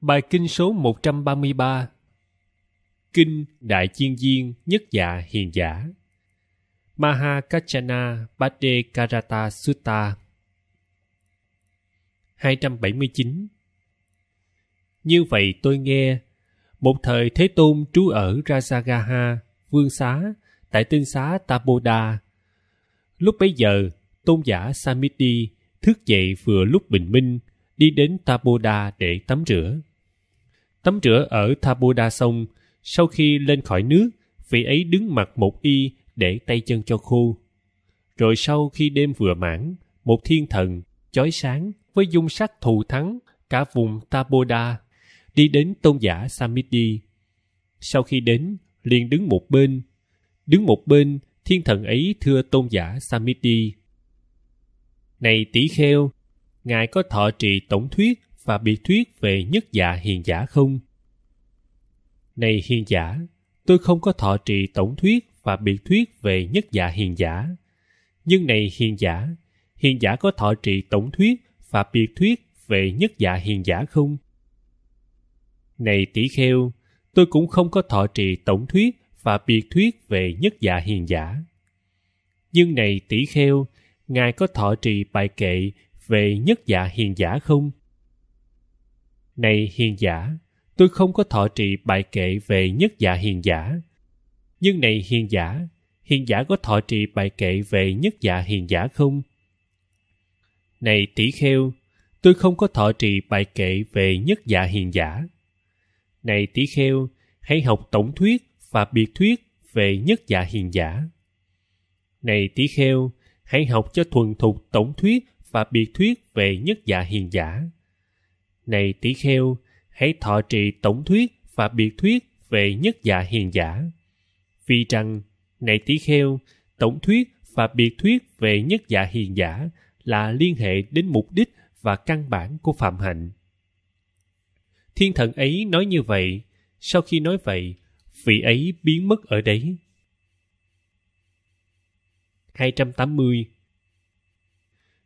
Bài kinh số 133 Kinh Đại Chiên Viên Nhất Dạ Hiền Giả Mahakachana Bade Karata Sutta 279 Như vậy tôi nghe, một thời Thế Tôn trú ở rajagaha Vương Xá, tại tinh xá Taboda. Lúc bấy giờ, Tôn giả Samiti thức dậy vừa lúc bình minh, đi đến Taboda để tắm rửa. Tắm rửa ở Thabuda sông sau khi lên khỏi nước, vị ấy đứng mặc một y để tay chân cho khô. Rồi sau khi đêm vừa mãn, một thiên thần, chói sáng với dung sắc thù thắng cả vùng Taboda, đi đến tôn giả Samiti. Sau khi đến, liền đứng một bên. Đứng một bên, thiên thần ấy thưa tôn giả Samiti. Này tỷ kheo, ngài có thọ trì tổng thuyết và biệt thuyết về nhất dạ hiền giả không? Này hiền giả, tôi không có thọ trì tổng thuyết và biệt thuyết về nhất dạ hiền giả. Nhưng này hiền giả, hiền giả có thọ trì tổng thuyết và biệt thuyết về nhất dạ hiền giả không? Này tỷ kheo, tôi cũng không có thọ trì tổng thuyết và biệt thuyết về nhất dạ hiền giả. Nhưng này tỷ kheo, ngài có thọ trì bài kệ về nhất dạ hiền giả không? Này hiền giả, tôi không có thọ trì bài kệ về nhất giả dạ hiền giả. Nhưng này hiền giả, hiền giả có thọ trì bài kệ về nhất giả dạ hiền giả không? Này tỷ kheo, tôi không có thọ trì bài kệ về nhất giả dạ hiền giả. Này tỷ kheo, hãy học tổng thuyết và biệt thuyết về nhất giả hiền giả. Này tỷ kheo, hãy học cho thuần thục tổng thuyết và biệt thuyết về nhất giả hiền giả này tỷ kheo hãy thọ trì tổng thuyết và biệt thuyết về nhất dạ hiền giả vì rằng này tỷ kheo tổng thuyết và biệt thuyết về nhất dạ hiền giả là liên hệ đến mục đích và căn bản của phạm hạnh thiên thần ấy nói như vậy sau khi nói vậy vị ấy biến mất ở đấy 280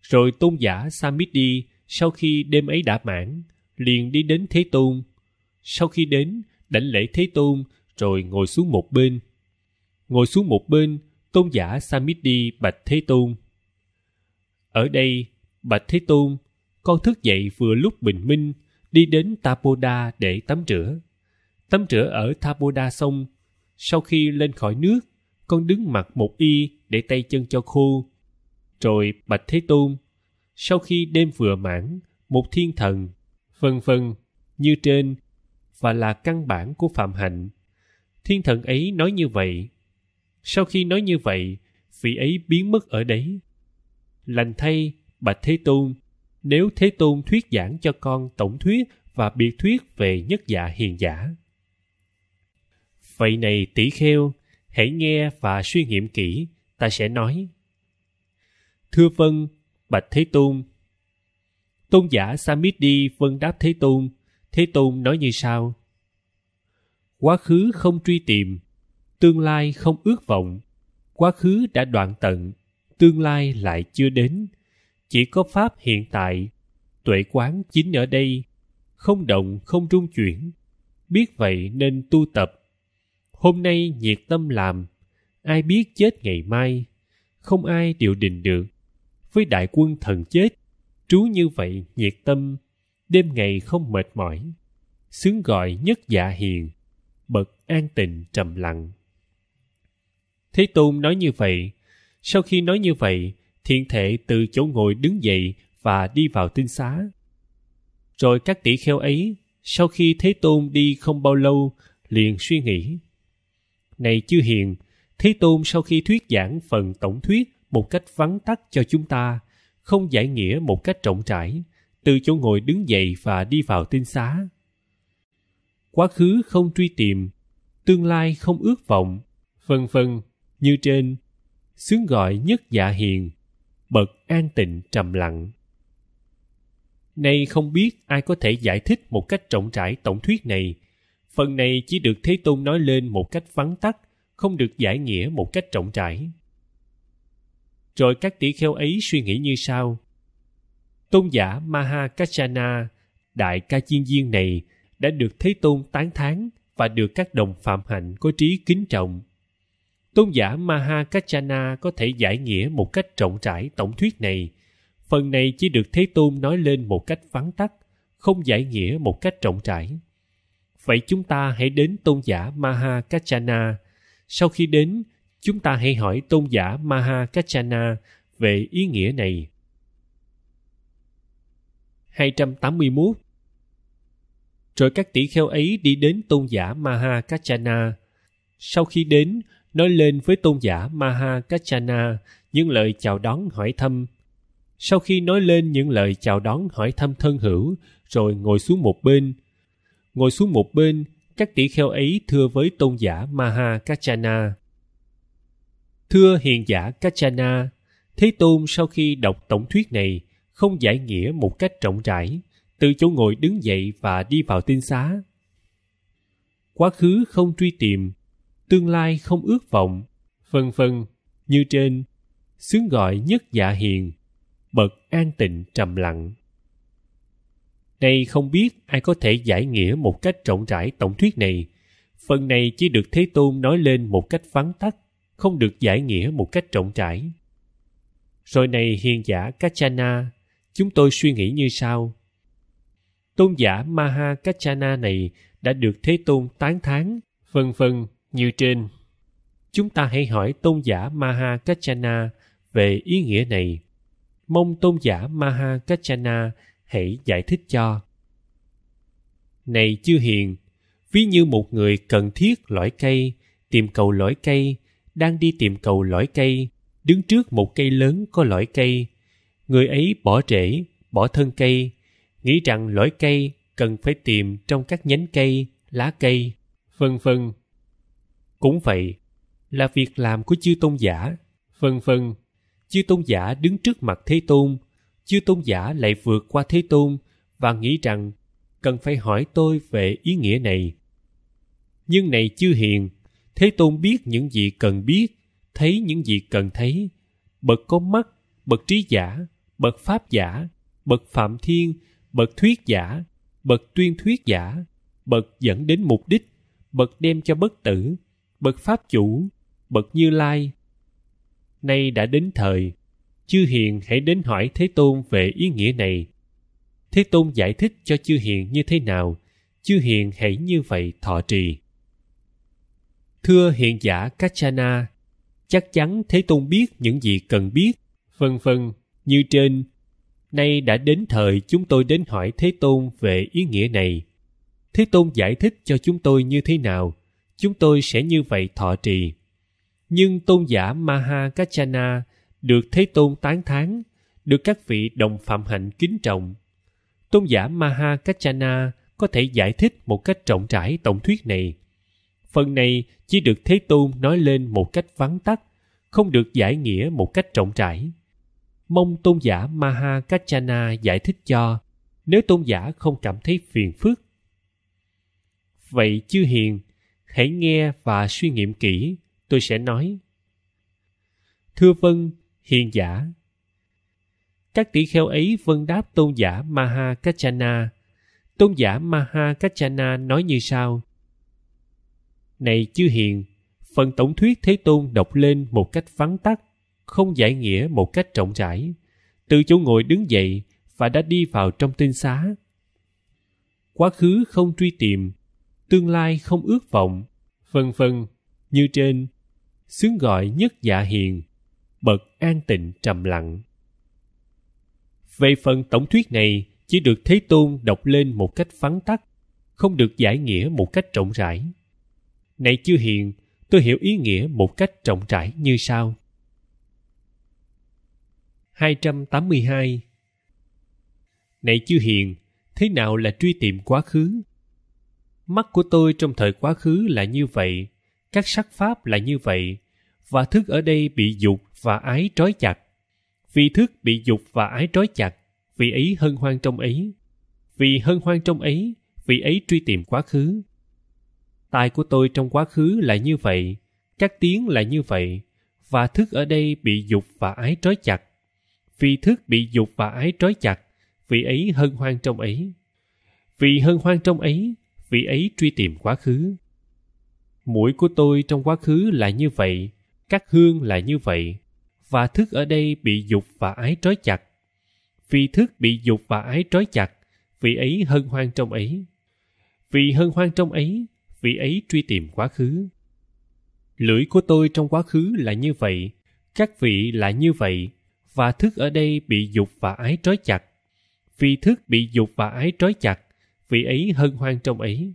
Rồi tôn giả Samiti sau khi đêm ấy đã mãn, liền đi đến Thế Tôn. Sau khi đến, đảnh lễ Thế Tôn rồi ngồi xuống một bên. Ngồi xuống một bên, tôn giả Samiti bạch Thế Tôn. Ở đây, bạch Thế Tôn, con thức dậy vừa lúc bình minh, đi đến Tapoda để tắm rửa. Tắm rửa ở Tapoda xong, sau khi lên khỏi nước, con đứng mặc một y để tay chân cho khô. Rồi bạch Thế Tôn, sau khi đêm vừa mãn, một thiên thần vân vân như trên và là căn bản của phạm hạnh thiên thần ấy nói như vậy sau khi nói như vậy vị ấy biến mất ở đấy lành thay bạch thế tôn nếu thế tôn thuyết giảng cho con tổng thuyết và biệt thuyết về nhất dạ hiền giả vậy này tỷ kheo hãy nghe và suy nghiệm kỹ ta sẽ nói thưa vâng bạch thế tôn Tôn giả Samiti vân đáp Thế Tôn. Thế Tôn nói như sau. Quá khứ không truy tìm, tương lai không ước vọng. Quá khứ đã đoạn tận, tương lai lại chưa đến. Chỉ có Pháp hiện tại, tuệ quán chính ở đây, không động không trung chuyển. Biết vậy nên tu tập. Hôm nay nhiệt tâm làm, ai biết chết ngày mai, không ai điều định được. Với đại quân thần chết, trú như vậy nhiệt tâm đêm ngày không mệt mỏi xướng gọi nhất dạ hiền bậc an tịnh trầm lặng thế tôn nói như vậy sau khi nói như vậy thiện thể từ chỗ ngồi đứng dậy và đi vào tinh xá rồi các tỷ kheo ấy sau khi thế tôn đi không bao lâu liền suy nghĩ này chư hiền thế tôn sau khi thuyết giảng phần tổng thuyết một cách vắn tắt cho chúng ta không giải nghĩa một cách rộng rãi từ chỗ ngồi đứng dậy và đi vào tinh xá quá khứ không truy tìm tương lai không ước vọng vân vân như trên xướng gọi nhất dạ hiền bậc an tịnh trầm lặng nay không biết ai có thể giải thích một cách rộng rãi tổng thuyết này phần này chỉ được thế tôn nói lên một cách vắn tắt không được giải nghĩa một cách rộng rãi rồi các tỷ kheo ấy suy nghĩ như sau tôn giả maha kachana đại ca chiên viên này đã được thế tôn tán thán và được các đồng phạm hạnh có trí kính trọng tôn giả maha kachana có thể giải nghĩa một cách rộng rãi tổng thuyết này phần này chỉ được thế tôn nói lên một cách vắn tắt không giải nghĩa một cách rộng rãi vậy chúng ta hãy đến tôn giả maha kachana sau khi đến chúng ta hãy hỏi tôn giả Maha Kachana về ý nghĩa này. 281 Rồi các tỷ kheo ấy đi đến tôn giả Maha Kachana. Sau khi đến, nói lên với tôn giả Maha Kachana những lời chào đón hỏi thăm. Sau khi nói lên những lời chào đón hỏi thăm thân hữu, rồi ngồi xuống một bên. Ngồi xuống một bên, các tỷ kheo ấy thưa với tôn giả Maha Kachana Thưa hiền giả Kachana, Thế Tôn sau khi đọc tổng thuyết này không giải nghĩa một cách rộng rãi, từ chỗ ngồi đứng dậy và đi vào tinh xá. Quá khứ không truy tìm, tương lai không ước vọng, vân vân như trên, xướng gọi nhất dạ hiền, bậc an tịnh trầm lặng. Nay không biết ai có thể giải nghĩa một cách rộng rãi tổng thuyết này, phần này chỉ được Thế Tôn nói lên một cách vắn tắt không được giải nghĩa một cách rộng rãi rồi này hiền giả kachana chúng tôi suy nghĩ như sau tôn giả maha kachana này đã được thế tôn tán thán vân vân như trên chúng ta hãy hỏi tôn giả maha kachana về ý nghĩa này mong tôn giả maha kachana hãy giải thích cho này chư hiền ví như một người cần thiết lõi cây tìm cầu lõi cây đang đi tìm cầu lõi cây đứng trước một cây lớn có lõi cây người ấy bỏ rễ bỏ thân cây nghĩ rằng lõi cây cần phải tìm trong các nhánh cây lá cây vân vân cũng vậy là việc làm của chư tôn giả vân vân chư tôn giả đứng trước mặt thế tôn chư tôn giả lại vượt qua thế tôn và nghĩ rằng cần phải hỏi tôi về ý nghĩa này nhưng này chư hiền thế tôn biết những gì cần biết thấy những gì cần thấy bậc có mắt bậc trí giả bậc pháp giả bậc phạm thiên bậc thuyết giả bậc tuyên thuyết giả bậc dẫn đến mục đích bậc đem cho bất tử bậc pháp chủ bậc như lai nay đã đến thời chư hiền hãy đến hỏi thế tôn về ý nghĩa này thế tôn giải thích cho chư hiền như thế nào chư hiền hãy như vậy thọ trì thưa hiện giả Kachana, chắc chắn Thế Tôn biết những gì cần biết, vân vân như trên. Nay đã đến thời chúng tôi đến hỏi Thế Tôn về ý nghĩa này. Thế Tôn giải thích cho chúng tôi như thế nào, chúng tôi sẽ như vậy thọ trì. Nhưng tôn giả Maha Kachana được Thế Tôn tán thán, được các vị đồng phạm hạnh kính trọng. Tôn giả Maha Kachana có thể giải thích một cách rộng rãi tổng thuyết này phần này chỉ được thế tôn nói lên một cách vắn tắt không được giải nghĩa một cách rộng rãi mong tôn giả maha kachana giải thích cho nếu tôn giả không cảm thấy phiền phức vậy chư hiền hãy nghe và suy nghiệm kỹ tôi sẽ nói thưa vân hiền giả các tỷ kheo ấy vân đáp tôn giả maha kachana tôn giả maha kachana nói như sau này chưa hiền phần tổng thuyết thế tôn đọc lên một cách vắn tắt không giải nghĩa một cách rộng rãi từ chỗ ngồi đứng dậy và đã đi vào trong tinh xá quá khứ không truy tìm tương lai không ước vọng vân vân như trên xướng gọi nhất dạ hiền bậc an tịnh trầm lặng về phần tổng thuyết này chỉ được thế tôn đọc lên một cách vắn tắt không được giải nghĩa một cách rộng rãi này chưa hiện, tôi hiểu ý nghĩa một cách trọng trải như sau. 282 Này chưa hiền, thế nào là truy tìm quá khứ? Mắt của tôi trong thời quá khứ là như vậy, các sắc pháp là như vậy, và thức ở đây bị dục và ái trói chặt. Vì thức bị dục và ái trói chặt, vì ấy hân hoan trong ấy. Vì hân hoan trong ấy, vì ấy truy tìm quá khứ tai của tôi trong quá khứ là như vậy các tiếng là như vậy và thức ở đây bị dục và ái trói chặt vì thức bị dục và ái trói chặt vị ấy hân hoan trong ấy vì hân hoan trong ấy vị ấy truy tìm quá khứ mũi của tôi trong quá khứ là như vậy các hương là như vậy và thức ở đây bị dục và ái trói chặt vì thức bị dục và ái trói chặt vị ấy hân hoan trong ấy vì hân hoan trong ấy vị ấy truy tìm quá khứ lưỡi của tôi trong quá khứ là như vậy các vị là như vậy và thức ở đây bị dục và ái trói chặt vì thức bị dục và ái trói chặt vị ấy hân hoan trong ấy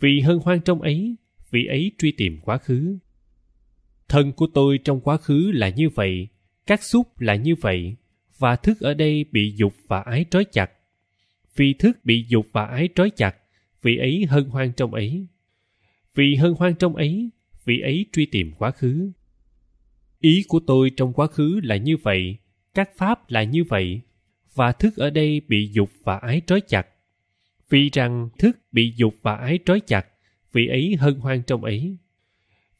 vì hân hoan trong ấy vị ấy truy tìm quá khứ thân của tôi trong quá khứ là như vậy các xúc là như vậy và thức ở đây bị dục và ái trói chặt vì thức bị dục và ái trói chặt vị ấy hân hoan trong ấy vì hân hoan trong ấy vì ấy truy tìm quá khứ ý của tôi trong quá khứ là như vậy các pháp là như vậy và thức ở đây bị dục và ái trói chặt vì rằng thức bị dục và ái trói chặt vì ấy hân hoan trong ấy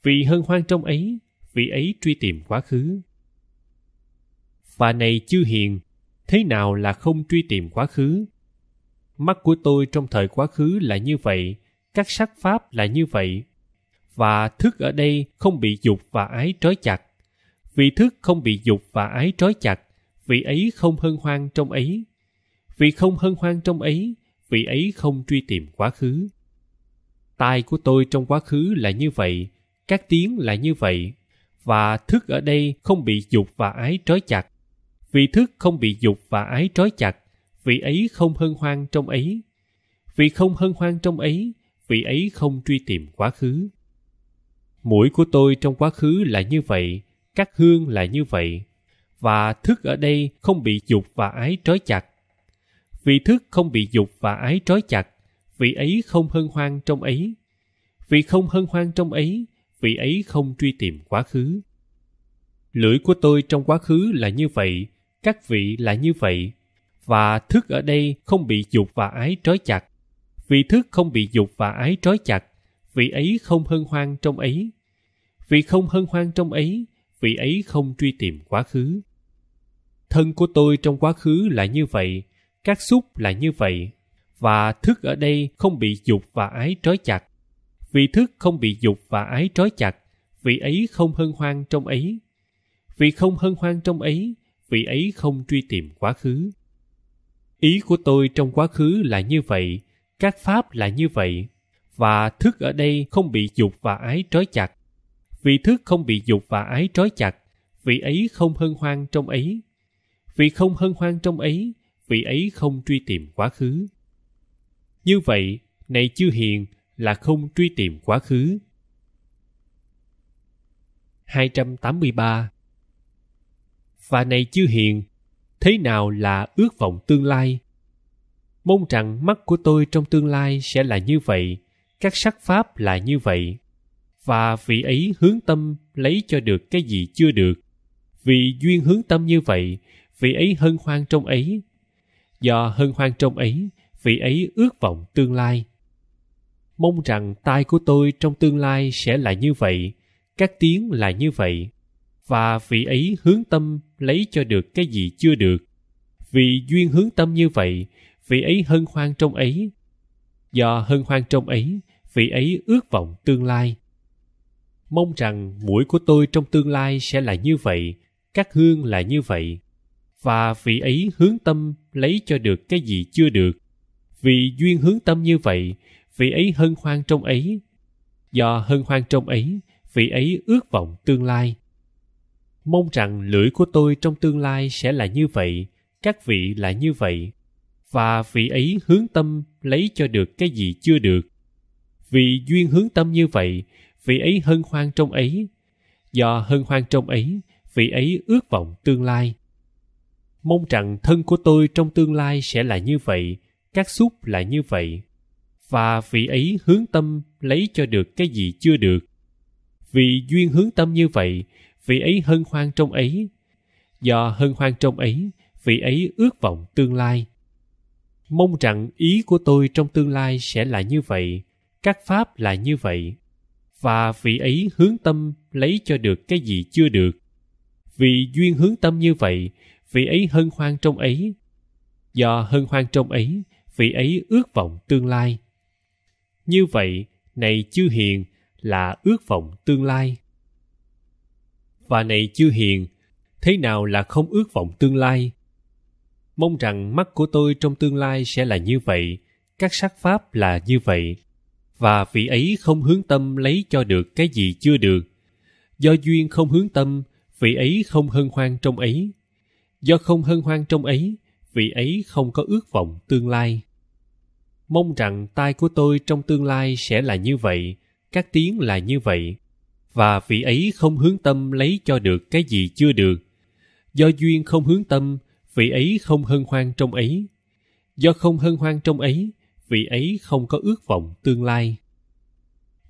vì hân hoan trong ấy vì ấy truy tìm quá khứ và này chư hiền thế nào là không truy tìm quá khứ mắt của tôi trong thời quá khứ là như vậy các sắc pháp là như vậy và thức ở đây không bị dục và ái trói chặt vì thức không bị dục và ái trói chặt vị ấy không hân hoan trong ấy vì không hân hoan trong ấy vị ấy không truy tìm quá khứ tai của tôi trong quá khứ là như vậy các tiếng là như vậy và thức ở đây không bị dục và ái trói chặt vì thức không bị dục và ái trói chặt vị ấy không hân hoan trong ấy vì không hân hoan trong ấy vì ấy không truy tìm quá khứ mũi của tôi trong quá khứ là như vậy các hương là như vậy và thức ở đây không bị dục và ái trói chặt vì thức không bị dục và ái trói chặt vị ấy không hân hoan trong ấy vì không hân hoan trong ấy vị ấy không truy tìm quá khứ lưỡi của tôi trong quá khứ là như vậy các vị là như vậy và thức ở đây không bị dục và ái trói chặt vì thức không bị dục và ái trói chặt vị ấy không hân hoan trong ấy vì không hân hoan trong ấy vị ấy không truy tìm quá khứ thân của tôi trong quá khứ là như vậy các xúc là như vậy và thức ở đây không bị dục và ái trói chặt vì thức không bị dục và ái trói chặt vị ấy không hân hoan trong ấy vì không hân hoan trong ấy vị ấy không truy tìm quá khứ ý của tôi trong quá khứ là như vậy các pháp là như vậy và thức ở đây không bị dục và ái trói chặt vì thức không bị dục và ái trói chặt vị ấy không hân hoan trong ấy vì không hân hoan trong ấy vị ấy không truy tìm quá khứ như vậy này chưa hiền là không truy tìm quá khứ 283 Và này chưa hiền, thế nào là ước vọng tương lai mong rằng mắt của tôi trong tương lai sẽ là như vậy các sắc pháp là như vậy và vị ấy hướng tâm lấy cho được cái gì chưa được vì duyên hướng tâm như vậy vị ấy hân hoan trong ấy do hân hoan trong ấy vị ấy ước vọng tương lai mong rằng tai của tôi trong tương lai sẽ là như vậy các tiếng là như vậy và vị ấy hướng tâm lấy cho được cái gì chưa được vì duyên hướng tâm như vậy vị ấy hân hoan trong ấy do hân hoan trong ấy vị ấy ước vọng tương lai mong rằng mũi của tôi trong tương lai sẽ là như vậy các hương là như vậy và vị ấy hướng tâm lấy cho được cái gì chưa được vì duyên hướng tâm như vậy vị ấy hân hoan trong ấy do hân hoan trong ấy vị ấy ước vọng tương lai mong rằng lưỡi của tôi trong tương lai sẽ là như vậy các vị là như vậy và vị ấy hướng tâm lấy cho được cái gì chưa được vì duyên hướng tâm như vậy vị ấy hân hoan trong ấy do hân hoan trong ấy vị ấy ước vọng tương lai mong rằng thân của tôi trong tương lai sẽ là như vậy các xúc là như vậy và vị ấy hướng tâm lấy cho được cái gì chưa được vì duyên hướng tâm như vậy vị ấy hân hoan trong ấy do hân hoan trong ấy vị ấy ước vọng tương lai mong rằng ý của tôi trong tương lai sẽ là như vậy các pháp là như vậy và vị ấy hướng tâm lấy cho được cái gì chưa được vì duyên hướng tâm như vậy vị ấy hân hoan trong ấy do hân hoan trong ấy vị ấy ước vọng tương lai như vậy này chư hiền là ước vọng tương lai và này chư hiền thế nào là không ước vọng tương lai mong rằng mắt của tôi trong tương lai sẽ là như vậy các sắc pháp là như vậy và vị ấy không hướng tâm lấy cho được cái gì chưa được do duyên không hướng tâm vị ấy không hân hoan trong ấy do không hân hoan trong ấy vị ấy không có ước vọng tương lai mong rằng tai của tôi trong tương lai sẽ là như vậy các tiếng là như vậy và vị ấy không hướng tâm lấy cho được cái gì chưa được do duyên không hướng tâm vị ấy không hân hoan trong ấy do không hân hoan trong ấy vị ấy không có ước vọng tương lai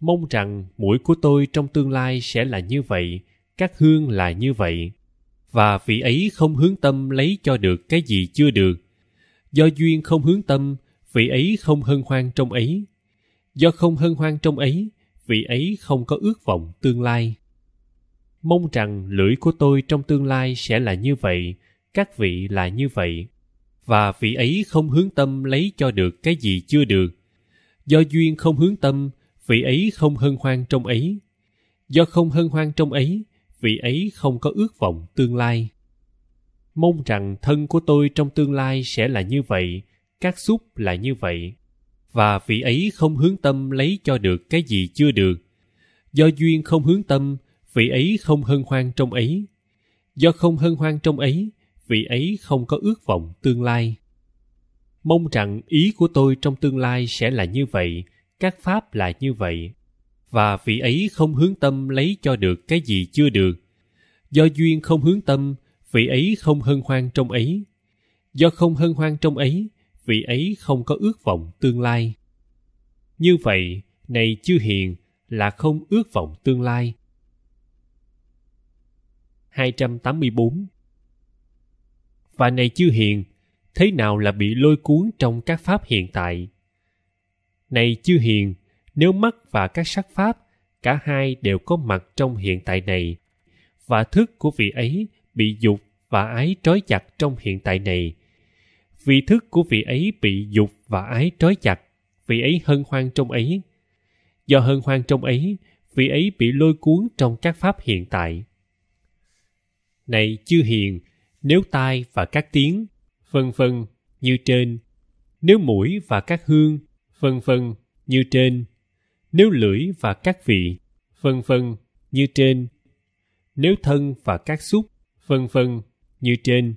mong rằng mũi của tôi trong tương lai sẽ là như vậy các hương là như vậy và vị ấy không hướng tâm lấy cho được cái gì chưa được do duyên không hướng tâm vị ấy không hân hoan trong ấy do không hân hoan trong ấy vị ấy không có ước vọng tương lai mong rằng lưỡi của tôi trong tương lai sẽ là như vậy các vị là như vậy và vị ấy không hướng tâm lấy cho được cái gì chưa được do duyên không hướng tâm vị ấy không hân hoan trong ấy do không hân hoan trong ấy vị ấy không có ước vọng tương lai mong rằng thân của tôi trong tương lai sẽ là như vậy các xúc là như vậy và vị ấy không hướng tâm lấy cho được cái gì chưa được do duyên không hướng tâm vị ấy không hân hoan trong ấy do không hân hoan trong ấy vị ấy không có ước vọng tương lai mong rằng ý của tôi trong tương lai sẽ là như vậy các pháp là như vậy và vị ấy không hướng tâm lấy cho được cái gì chưa được do duyên không hướng tâm vị ấy không hân hoan trong ấy do không hân hoan trong ấy vị ấy không có ước vọng tương lai như vậy này chưa hiền là không ước vọng tương lai 284 và này chưa hiện thế nào là bị lôi cuốn trong các pháp hiện tại này chưa hiện nếu mắt và các sắc pháp cả hai đều có mặt trong hiện tại này và thức của vị ấy bị dục và ái trói chặt trong hiện tại này vì thức của vị ấy bị dục và ái trói chặt vị ấy hân hoan trong ấy do hân hoan trong ấy vị ấy bị lôi cuốn trong các pháp hiện tại này chưa hiền nếu tai và các tiếng, vân vân như trên, nếu mũi và các hương, vân vân như trên, nếu lưỡi và các vị, vân vân như trên, nếu thân và các xúc, vân vân như trên.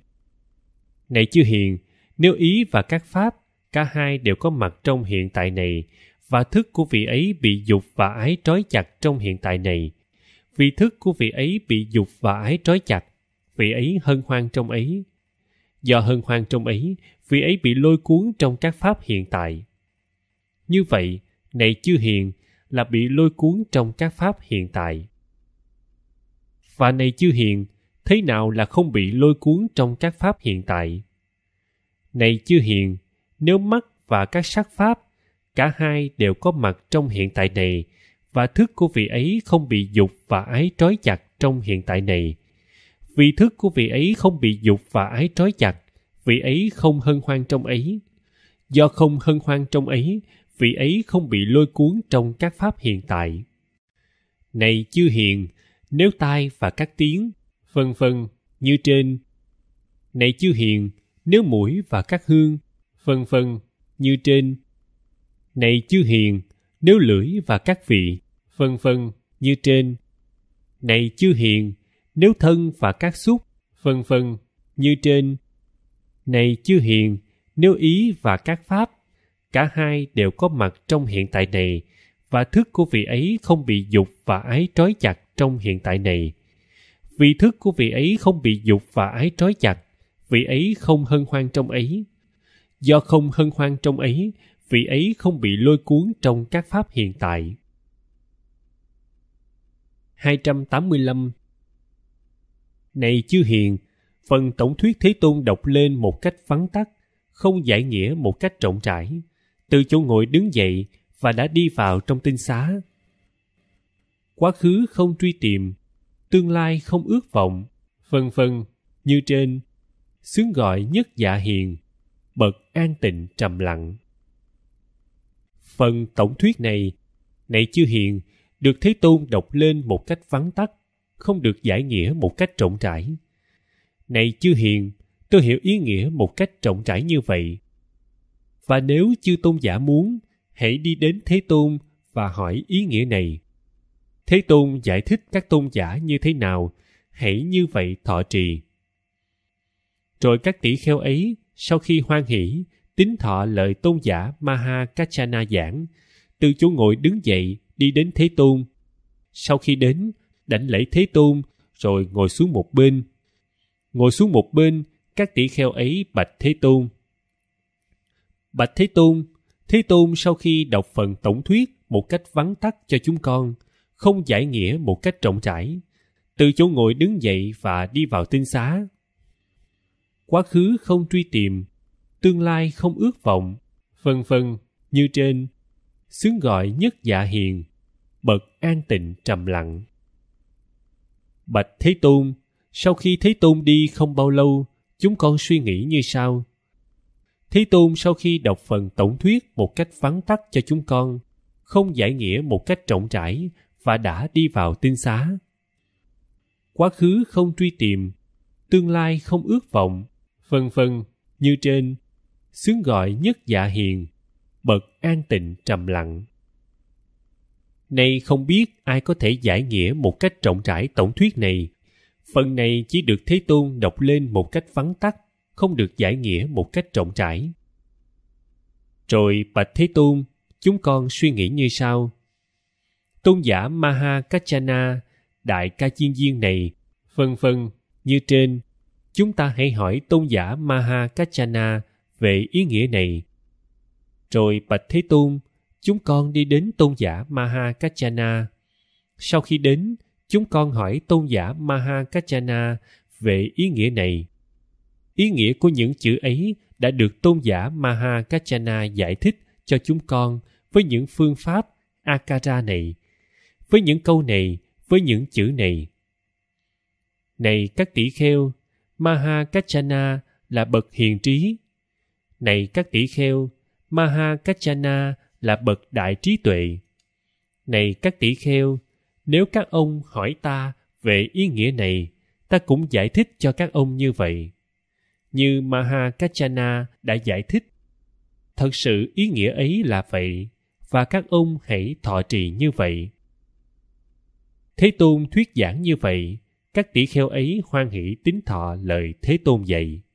Này chưa hiện, nếu ý và các pháp, cả hai đều có mặt trong hiện tại này, và thức của vị ấy bị dục và ái trói chặt trong hiện tại này. Vì thức của vị ấy bị dục và ái trói chặt, vị ấy hân hoan trong ấy do hân hoan trong ấy vị ấy bị lôi cuốn trong các pháp hiện tại như vậy này chưa hiền là bị lôi cuốn trong các pháp hiện tại và này chưa hiền thế nào là không bị lôi cuốn trong các pháp hiện tại này chưa hiền nếu mắt và các sắc pháp cả hai đều có mặt trong hiện tại này và thức của vị ấy không bị dục và ái trói chặt trong hiện tại này vì thức của vị ấy không bị dục và ái trói chặt, vị ấy không hân hoan trong ấy. Do không hân hoan trong ấy, vị ấy không bị lôi cuốn trong các pháp hiện tại. Này chư hiền, nếu tai và các tiếng, vân vân như trên. Này chư hiền, nếu mũi và các hương, vân vân như trên. Này chư hiền, nếu lưỡi và các vị, vân vân như trên. Này chư hiền, nếu thân và các xúc, vân vân như trên. Này chưa hiện nếu ý và các pháp, cả hai đều có mặt trong hiện tại này và thức của vị ấy không bị dục và ái trói chặt trong hiện tại này. Vì thức của vị ấy không bị dục và ái trói chặt, vị ấy không hân hoan trong ấy. Do không hân hoan trong ấy, vị ấy không bị lôi cuốn trong các pháp hiện tại. 285 này chưa hiền phần tổng thuyết thế tôn đọc lên một cách vắn tắt không giải nghĩa một cách rộng rãi từ chỗ ngồi đứng dậy và đã đi vào trong tinh xá quá khứ không truy tìm tương lai không ước vọng vân vân như trên xướng gọi nhất dạ hiền bậc an tịnh trầm lặng phần tổng thuyết này này chưa hiền được thế tôn đọc lên một cách vắn tắt không được giải nghĩa một cách rộng rãi này chư hiền tôi hiểu ý nghĩa một cách rộng rãi như vậy và nếu chư tôn giả muốn hãy đi đến thế tôn và hỏi ý nghĩa này thế tôn giải thích các tôn giả như thế nào hãy như vậy thọ trì rồi các tỷ kheo ấy sau khi hoan hỷ tín thọ lời tôn giả maha kachana giảng từ chỗ ngồi đứng dậy đi đến thế tôn sau khi đến đảnh lễ thế tôn rồi ngồi xuống một bên ngồi xuống một bên các tỷ kheo ấy bạch thế tôn bạch thế tôn thế tôn sau khi đọc phần tổng thuyết một cách vắn tắt cho chúng con không giải nghĩa một cách rộng rãi từ chỗ ngồi đứng dậy và đi vào tinh xá quá khứ không truy tìm tương lai không ước vọng vân vân như trên xướng gọi nhất dạ hiền bậc an tịnh trầm lặng Bạch Thế Tôn, sau khi Thế Tôn đi không bao lâu, chúng con suy nghĩ như sau. Thế Tôn sau khi đọc phần tổng thuyết một cách vắn tắt cho chúng con, không giải nghĩa một cách trọng trải và đã đi vào tinh xá. Quá khứ không truy tìm, tương lai không ước vọng, vân vân như trên, xướng gọi nhất dạ hiền, bậc an tịnh trầm lặng. Nay không biết ai có thể giải nghĩa một cách rộng rãi tổng thuyết này. Phần này chỉ được Thế Tôn đọc lên một cách vắn tắt, không được giải nghĩa một cách rộng rãi. Rồi Bạch Thế Tôn, chúng con suy nghĩ như sau. Tôn giả Maha Kachana, Đại Ca Chiên Viên này, phân phân như trên, chúng ta hãy hỏi tôn giả Maha Kachana về ý nghĩa này. Rồi Bạch Thế Tôn, chúng con đi đến tôn giả Mahakachana. Sau khi đến, chúng con hỏi tôn giả Mahakachana về ý nghĩa này. Ý nghĩa của những chữ ấy đã được tôn giả Mahakachana giải thích cho chúng con với những phương pháp Akara này, với những câu này, với những chữ này. Này các tỷ kheo, Mahakachana là bậc hiền trí. Này các tỷ kheo, Mahakachana là bậc đại trí tuệ này các tỷ kheo nếu các ông hỏi ta về ý nghĩa này ta cũng giải thích cho các ông như vậy như maha kachana đã giải thích thật sự ý nghĩa ấy là vậy và các ông hãy thọ trì như vậy thế tôn thuyết giảng như vậy các tỷ kheo ấy hoan hỷ tín thọ lời thế tôn dạy